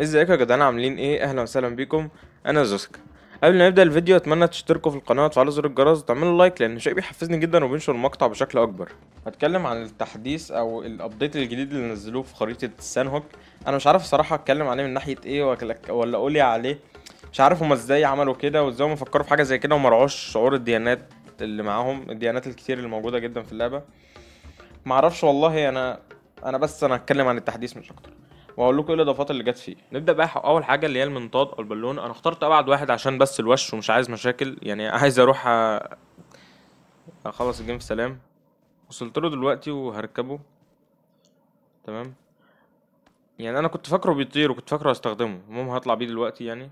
ازيكم يا جدعان عاملين ايه اهلا وسهلا بيكم انا زوسكا قبل ما نبدا الفيديو اتمنى تشتركوا في القناه وتفعلوا زر الجرس وتعملوا لايك لان شيء بيحفزني جدا وبينشر المقطع بشكل اكبر هتكلم عن التحديث او الابديت الجديد اللي نزلوه في خريطه سان هوك انا مش عارف الصراحه اتكلم عليه من ناحيه ايه ولا اقول إيه عليه مش عارف هما ازاي عملوا كده وازاي هما فكروا في حاجه زي كده وما شعور الديانات اللي معاهم الديانات الكتير اللي موجوده جدا في اللعبه معرفش والله انا انا بس انا هتكلم عن التحديث مش اكتر واقول لكم ايه الاضافات اللي جت فيه نبدا بقى اول حاجه اللي هي المنطاد او البالون انا اخترت ابعد واحد عشان بس الوش ومش عايز مشاكل يعني عايز اروح اخلص الجيم في سلام وصلت له دلوقتي وهركبه تمام يعني انا كنت فاكره بيطير وكنت فاكره هستخدمه المهم هطلع بيه دلوقتي يعني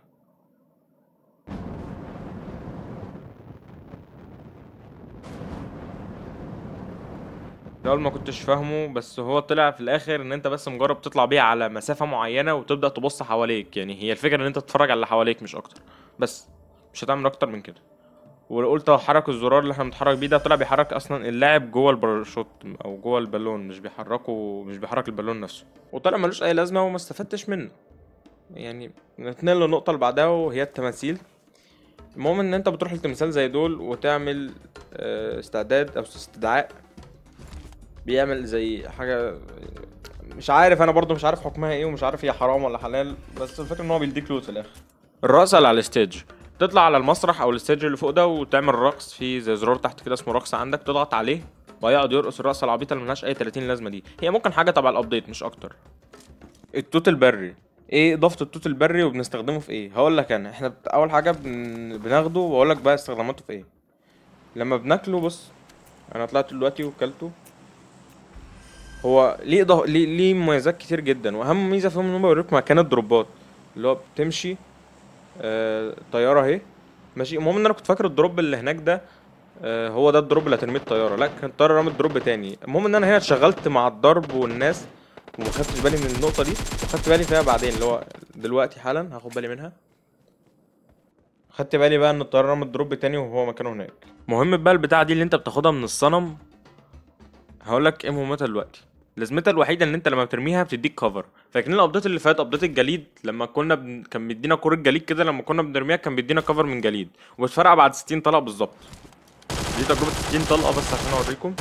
الاول ما كنتش فاهمه بس هو طلع في الاخر ان انت بس مجرب تطلع بيه على مسافه معينه وتبدا تبص حواليك يعني هي الفكره ان انت تتفرج على اللي حواليك مش اكتر بس مش هتعمل اكتر من كده وقلت حرك الزرار اللي احنا بنتحرك بيه ده طلع بيحرك اصلا اللاعب جوه الباراشوت او جوه البالون مش بيحركه مش بيحرك البالون نفسه وطلع ملوش اي لازمه وما استفدتش منه يعني نتنقل للنقطه اللي بعدها وهي التماثيل المهم ان انت بتروح لتمثال زي دول وتعمل آه، استعداد او استدعاء بيعمل زي حاجه مش عارف انا برضو مش عارف حكمها ايه ومش عارف هي حرام ولا حلال بس الفكره ان هو بيديك لوت في الاخر الرقصه اللي على الستيج تطلع على المسرح او الستيج اللي فوق ده وتعمل رقص في زي زرار تحت كده اسمه رقص عندك تضغط عليه ويقعد يرقص الرقصه العبيطه اللي ملهاش اي 30 لازمه دي هي ممكن حاجه تبع الابديت مش اكتر التوت البري ايه اضافه التوت البري وبنستخدمه في ايه هقول لك انا احنا اول حاجه بن... بناخده واقول لك بقى استخداماته في ايه لما بناكله بص انا طلعت دلوقتي وكلته هو ليه ده ليه, ليه مميزات كتير جدا واهم ميزه فيهم ان هم بيوريك مكان الدروبات اللي هو بتمشي آه طياره اهي ماشي المهم ان انا كنت فاكر الدروب اللي هناك ده آه هو ده الدروب اللي هترميه الطياره لا كان الطياره رمت دروب تاني المهم ان انا هنا اتشغلت مع الضرب والناس وما خدتش بالي من النقطه دي وخدت بالي فيها بعدين اللي هو دلوقتي حالا هاخد بالي منها خدت بالي بقى ان الطياره رمت دروب تاني وهو مكانه هناك مهم بقى البتاعه دي اللي انت بتاخدها من الصنم هقولك ايه مهمتها دلوقتي لازمتها الوحيده ان انت لما بترميها بتديك كفر فاكرين الابديت اللي فات ابديت الجليد لما كنا بن... كان بيدينا كوره جليد كده لما كنا بنرميها كان بيدينا كفر من جليد وبتفرقع بعد 60 طلقه بالظبط دي تجربه 60 طلقه بس عشان اوريكم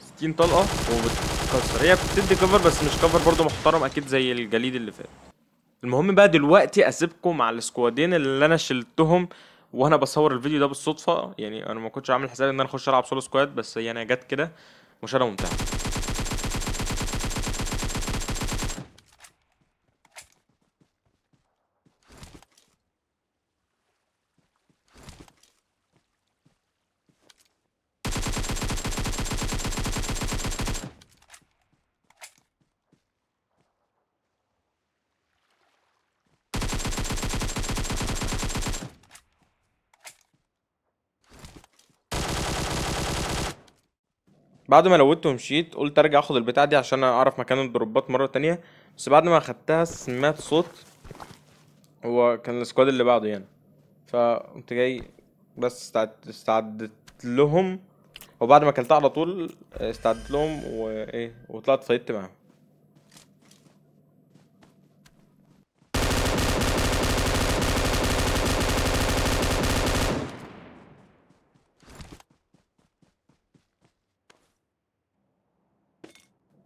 ستين طلقه وبتكسر هي بتدي كفر بس مش كفر برضو محترم اكيد زي الجليد اللي فات المهم بقى دلوقتي اسيبكم مع السكوادين اللي انا شلتهم وانا بصور الفيديو ده بالصدفه يعني انا ما كنتش عامل حسابي ان انا اخش العب سولو سكواد بس يعني جت كده مشاهده ممتعه بعد ما لودت ومشيت قلت ارجع اخد البتاع دي عشان اعرف مكان الدروبات مره تانية بس بعد ما خدتها سمعت صوت هو كان السكواد اللي بعده يعني فقمت جاي بس استعدت, لهم وبعد ما اكلتها على طول استعدت لهم وايه وطلعت صيدت معاهم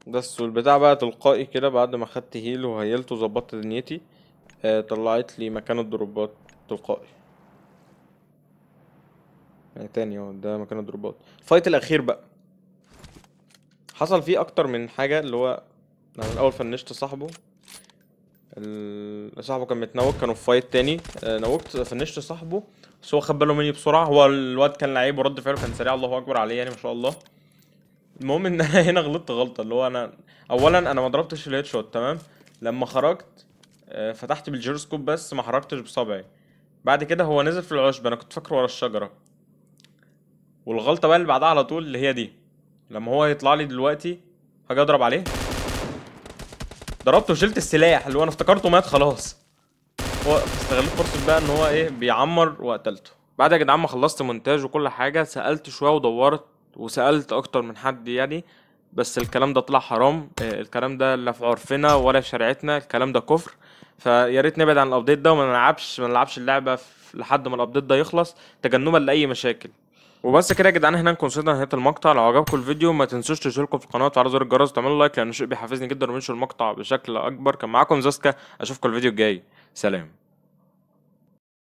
بس والبتاع بقى تلقائي كده بعد ما خدت هيل وهيلت وظبطت دنيتي آه، طلعت لي مكان الدروبات تلقائي يعني تاني اهو ده مكان الدروبات الفايت الاخير بقى حصل فيه اكتر من حاجه اللي هو انا الاول فنشت صاحبه ال... صاحبه كان متنوك كانوا في فايت تاني آه، نوكت فنشت صاحبه بس هو خد باله مني بسرعه هو الواد كان لعيب ورد فعله كان سريع الله اكبر عليه يعني ما شاء الله المهم ان انا هنا غلطت غلطه اللي هو انا اولا انا ما ضربتش الهيد شوت تمام لما خرجت آه، فتحت بالجيروسكوب بس ما حركتش بصبعي بعد كده هو نزل في العشب انا كنت فاكره ورا الشجره والغلطه بقى اللي بعدها على طول اللي هي دي لما هو يطلع لي دلوقتي هاجي اضرب عليه ضربته وشلت السلاح اللي هو انا افتكرته مات خلاص هو استغلت فرصه بقى ان هو ايه بيعمر وقتلته بعد يا جدعان ما خلصت مونتاج وكل حاجه سالت شويه ودورت وسالت اكتر من حد يعني بس الكلام ده طلع حرام آه، الكلام ده لا في عرفنا ولا في شريعتنا الكلام ده كفر فيا ريت نبعد عن الابديت ده وما نلعبش ما نلعبش اللعبه لحد ما الابديت ده يخلص تجنبا لاي مشاكل وبس كده يا جدعان احنا نكون وصلنا لنهايه المقطع لو عجبكم الفيديو ما تنسوش تشتركوا في القناه وتفعلوا زر الجرس وتعملوا لايك لان الشيء بيحفزني جدا وانشر المقطع بشكل اكبر كان معاكم زاسكا اشوفكم الفيديو الجاي سلام